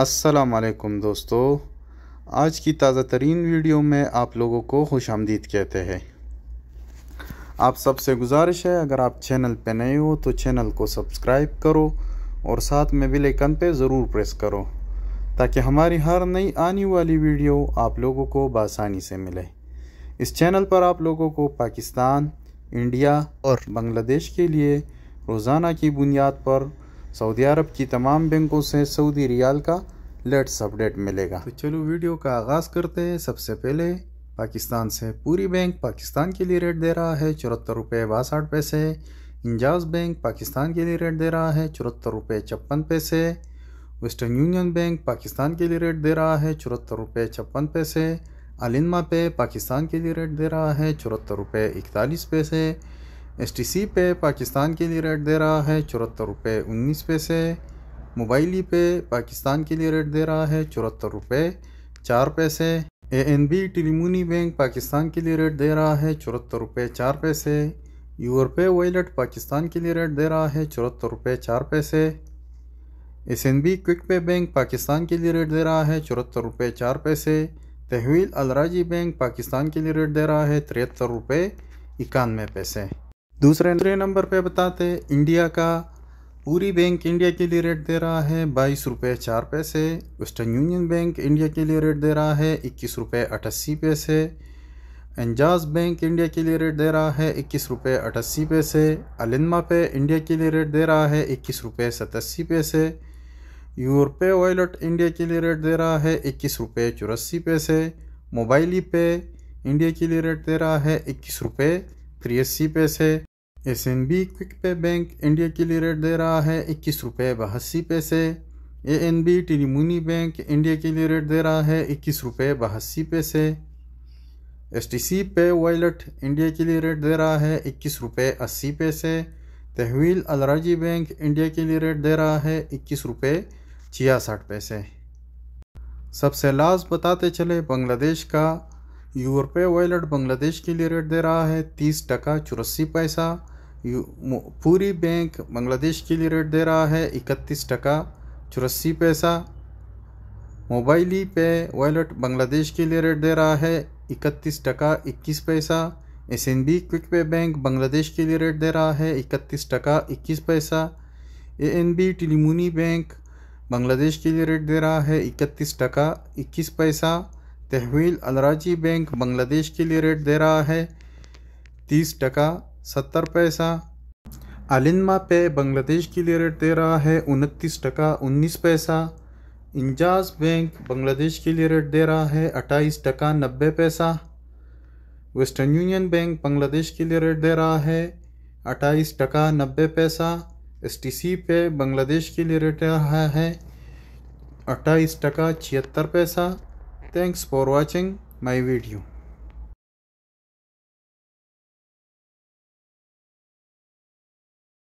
अस्सलाम वालेकुम दोस्तों आज की ताज़ा तरीन वीडियो में आप लोगों को खुश आमदीद कहते हैं आप सबसे गुजारिश है अगर आप चैनल पर नए हो तो चैनल को सब्सक्राइब करो और साथ में बिल आइकन पे ज़रूर प्रेस करो ताकि हमारी हर नई आने वाली वीडियो आप लोगों को बासानी से मिले इस चैनल पर आप लोगों को पाकिस्तान इंडिया और बांग्लादेश के लिए रोज़ाना की बुनियाद पर सऊदी अरब की तमाम बैंकों से सऊदी रियाल का लेट्स अपडेट मिलेगा तो चलो वीडियो का आगाज़ करते हैं सबसे पहले पाकिस्तान से पूरी बैंक पाकिस्तान के लिए रेट दे रहा है चौहत्तर रुपये बासठ पैसे इंजाज बैंक पाकिस्तान के लिए रेट दे रहा है चौहत्तर रुपये छप्पन पैसे वेस्टर्न यूनियन बैंक पाकिस्तान के लिए रेट दे रहा है चौहत्तर रुपये छप्पन पैसे अलिनमा पे पाकिस्तान के लिए रेट दे रहा है चौहत्तर रुपये इकतालीस पैसे एस टी सी पे पाकिस्तान के लिए रेट दे रहा है चौहत्तर रुपये उन्नीस पैसे मोबाइल ही पे पाकिस्तान के लिए रेट दे रहा है चौहत्तर रुपये चार पैसे ए एन बी टिलिमूनी बैंक पाकिस्तान के लिए रेट दे रहा है चौहत्तर रुपये चार पैसे यूरोपे वॉलेट पाकिस्तान के लिए रेट दे रहा है चौहत्तर रुपये चार पैसे S N B quick pay bank Pakistan के लिए रेट दे रहा है चौहत्तर रुपये चार पैसे तहवील अलराजी बैंक पाकिस्तान के लिए रेट दे रहा है तिहत्तर रुपये इक्यानवे पैसे दूसरे नंबर पे बताते इंडिया का पूरी बैंक इंडिया के लिए रेट दे रहा है बाईस रुपये चार पैसे वेस्टर्न यूनियन बैंक इंडिया के लिए रेट दे रहा है इक्कीस रुपये अट्ठासी पैसे एंजाज बैंक इंडिया के लिए रेट दे रहा है इक्कीस रुपये अट्ठासी पैसे अलिनमा पे इंडिया के लिए रेट दे रहा है इक्कीस रुपये सतासी पैसे यूरोपे वॉलेट इंडिया के लिए रेट दे रहा है इक्कीस रुपये चौरासी पैसे मोबाइली पे इंडिया के लिए रेट दे रहा है इक्कीस रुपये तिरासी पैसे S N B quick pay bank India के लिए रेट दे रहा है इक्कीस रुपये बहासी पैसे ए एन बी टिलीमुनी बैंक इंडिया के लिए रेट दे रहा है इक्कीस रुपये बहासी पैसे एस टी सी पे वॉलेट इंडिया के लिए रेट दे रहा है इक्कीस रुपये अस्सी पैसे तहवील अलराजी बैंक इंडिया के लिए रेट दे रहा है इक्कीस रुपये छियासठ पैसे सबसे लास्ट बताते चले बांग्लादेश का यूरोपे वॉलेट बांग्लादेश के लिए रेट दे रहा है तीस टका चौरासी पैसा पूरी बैंक बांग्लादेश के लिए रेट दे रहा है इकतीस टका चौरासी पैसा मोबाइली पे वॉलेट बांग्लादेश के लिए रेट दे रहा है इकतीस टका इक्कीस पैसा S N B quick pay bank Bangladesh के लिए रेट दे रहा है इकतीस टका इक्कीस पैसा ए एन बी टिलीमुनी बैंक बांग्लादेश के लिए रेट दे रहा है इकतीस टका इक्कीस पैसा तहवील अलराजी बैंक बांग्लादेश के लिए रेट दे रहा है तीस टका सत्तर पैसा अलिनमा पे बांग्लादेश के लिए रेट दे रहा है उनतीस टका उन्नीस पैसा इंजाज बैंक बांग्लादेश के लिए रेट दे रहा है अट्ठाईस टका नब्बे पैसा वेस्टर्न यूनियन बैंक बांग्लादेश के लिए रेट दे रहा है अट्ठाईस टका नब्बे पैसा एस टी सी पे बांग्लादेश के लिए रेट दे रहा है अट्ठाईस टका छिहत्तर पैसा thanks for watching my video